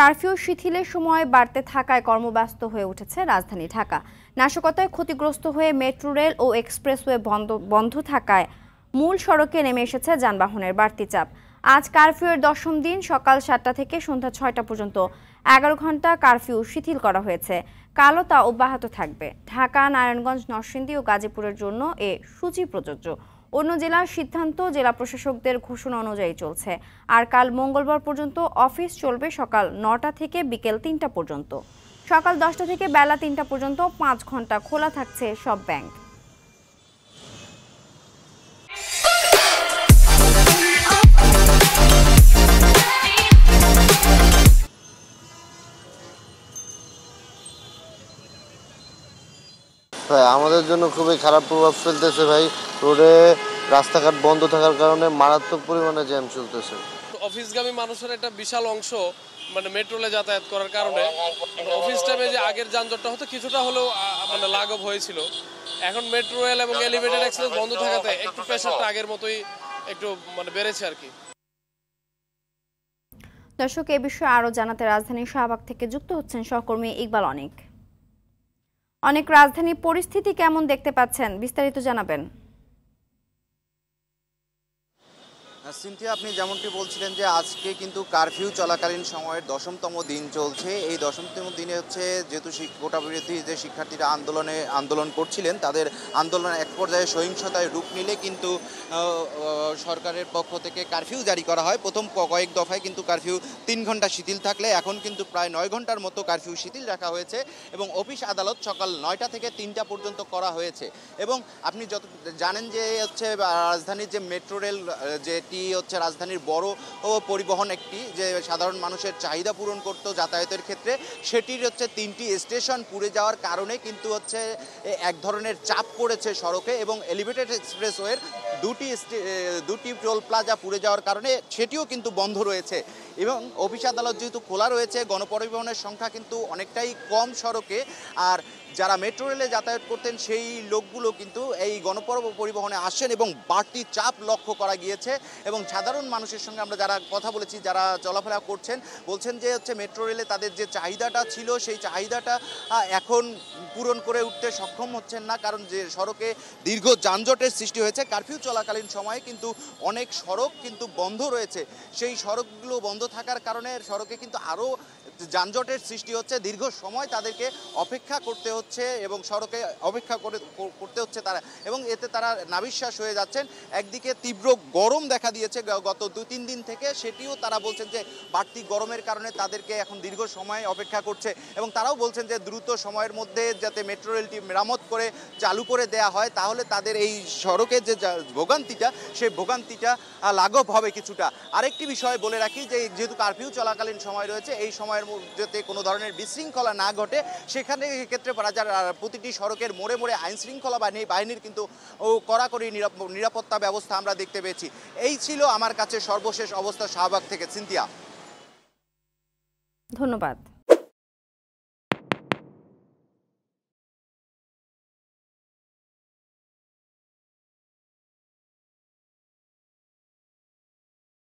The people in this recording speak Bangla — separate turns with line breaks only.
কারফিউ শিথিলের সময় বাড়তে থাকায় কর্মব্যস্ত হয়ে উঠেছে রাজধানী ঢাকা নাশকতায় ক্ষতিগ্রস্ত হয়ে মেট্রো রেল ও এক্সপ্রেসওয়ে বন্ধ বন্ধ থাকায় মূল সড়কে নেমে এসেছে যানবাহনের বাড়তি চাপ আজ কারফিউয়ের দশম দিন সকাল সাতটা থেকে সন্ধ্যা ছয়টা পর্যন্ত এগারো ঘন্টা কারফিউ শিথিল করা হয়েছে কালো তা অব্যাহত থাকবে ঢাকা নারায়ণগঞ্জ নরসিংদী ও গাজীপুরের জন্য এ সূচি প্রযোজ্য অন্য জেলার সিদ্ধান্ত জেলা প্রশাসকদের ঘোষণা অনুযায়ী চলছে আর কাল মঙ্গলবার পর্যন্ত অফিস চলবে সকাল নটা থেকে বিকেল তিনটা পর্যন্ত সকাল দশটা থেকে বেলা তিনটা পর্যন্ত পাঁচ ঘন্টা খোলা থাকছে সব ব্যাংক
ভাই আমাদের জন্য খুবই খারাপ প্রভাব ফেলতেছে ভাই রোডে রাস্তাঘাট বন্ধ থাকার কারণে মারাত্মক পরিমাণে জ্যাম চলতেছে
অফিসগামী মানুষের একটা বিশাল অংশ মানে মেট্রোলে যাতায়াত করার কারণে অফিস টাইমে যে আগের যানজটটা হতো কিছুটা হলেও মানে লাঘব হয়েছিল এখন মেট্রো রেল এবং এলিভেটেড এক্সপ্রেস বন্ধ থাকাতে একটু প্রেশারটা আগের মতোই একটু মানে বেড়েছে আর কি
দর্শক এ বিষয়ে আরও জানাতে রাজধানীর শাহবাগ থেকে যুক্ত হচ্ছেন সহকর্মী ইকবাল অনেক অনেক রাজধানী পরিস্থিতি কেমন দেখতে পাচ্ছেন বিস্তারিত জানাবেন
সিনথিয়া আপনি যেমনটি বলছিলেন যে আজকে কিন্তু কারফিউ চলাকালীন সময়ের দশমতম দিন চলছে এই দশমতম দিনে হচ্ছে যেহেতু গোটা বিরোধী যে শিক্ষার্থীরা আন্দোলনে আন্দোলন করছিলেন তাদের আন্দোলন এক পর্যায়ে সহিংসতায় রূপ নিলে কিন্তু সরকারের পক্ষ থেকে কারফিউ জারি করা হয় প্রথম কয়েক দফায় কিন্তু কারফিউ তিন ঘন্টা শিথিল থাকলে এখন কিন্তু প্রায় নয় ঘন্টার মতো কারফিউ শিথিল রাখা হয়েছে এবং অফিস আদালত সকাল নয়টা থেকে তিনটা পর্যন্ত করা হয়েছে এবং আপনি যত জানেন যে হচ্ছে রাজধানীর যে মেট্রো রেল যে এটি হচ্ছে রাজধানীর বড় পরিবহন একটি যে সাধারণ মানুষের চাহিদা পূরণ করতো যাতায়াতের ক্ষেত্রে সেটির হচ্ছে তিনটি স্টেশন পুড়ে যাওয়ার কারণে কিন্তু হচ্ছে এক ধরনের চাপ পড়েছে সড়কে এবং এলিভেটেড এক্সপ্রেসওয়ের দুটি দুটি টোল প্লাজা পুড়ে যাওয়ার কারণে সেটিও কিন্তু বন্ধ রয়েছে এবং অফিস আদালত যেহেতু খোলা রয়েছে গণপরিবহনের সংখ্যা কিন্তু অনেকটাই কম সড়কে আর যারা মেট্রো রেলে যাতায়াত করতেন সেই লোকগুলো কিন্তু এই গণপর্ব পরিবহনে আসেন এবং বাড়তি চাপ লক্ষ্য করা গিয়েছে এবং সাধারণ মানুষের সঙ্গে আমরা যারা কথা বলেছি যারা চলাফেরা করছেন বলছেন যে হচ্ছে মেট্রো রেলে তাদের যে চাহিদাটা ছিল সেই চাহিদাটা এখন পূরণ করে উঠতে সক্ষম হচ্ছেন না কারণ যে সড়কে দীর্ঘ যানজটের সৃষ্টি হয়েছে কারফিউ চলাকালীন সময়ে কিন্তু অনেক সড়ক কিন্তু বন্ধ রয়েছে সেই সড়কগুলো বন্ধ থাকার কারণে সড়কে কিন্তু আরও যানজটের সৃষ্টি হচ্ছে দীর্ঘ সময় তাদেরকে অপেক্ষা করতে হচ্ছে হচ্ছে এবং সড়কে অপেক্ষা করে করতে হচ্ছে তারা এবং এতে তারা নাবিশ্বাস হয়ে যাচ্ছেন একদিকে তীব্র গরম দেখা দিয়েছে গত দু তিন দিন থেকে সেটিও তারা বলছেন যে বাড়তি গরমের কারণে তাদেরকে এখন দীর্ঘ সময় অপেক্ষা করছে এবং তারাও বলছেন যে দ্রুত সময়ের মধ্যে যাতে মেট্রো রেলটি মেরামত করে চালু করে দেয়া হয় তাহলে তাদের এই সড়কের যে ভোগান্তিটা সেই ভোগান্তিটা লাঘব হবে কিছুটা আরেকটি বিষয় বলে রাখি যে যেহেতু কারফিউ চলাকালীন সময় রয়েছে এই সময়ের মধ্যে কোনো ধরনের বিশৃঙ্খলা না ঘটে সেখানে ক্ষেত্রে বাজার প্রতিটি সড়কের মোড়ে মোড়ে আইন শৃঙ্খলা বাহিনী বাহিনীর কিন্তু কড়াকড়ি নিরাপত্তা ব্যবস্থা আমরা দেখতে পেয়েছি এই ছিল আমার কাছে সর্বশেষ অবস্থা শাহবাগ থেকে সিন্তিয়া
ধন্যবাদ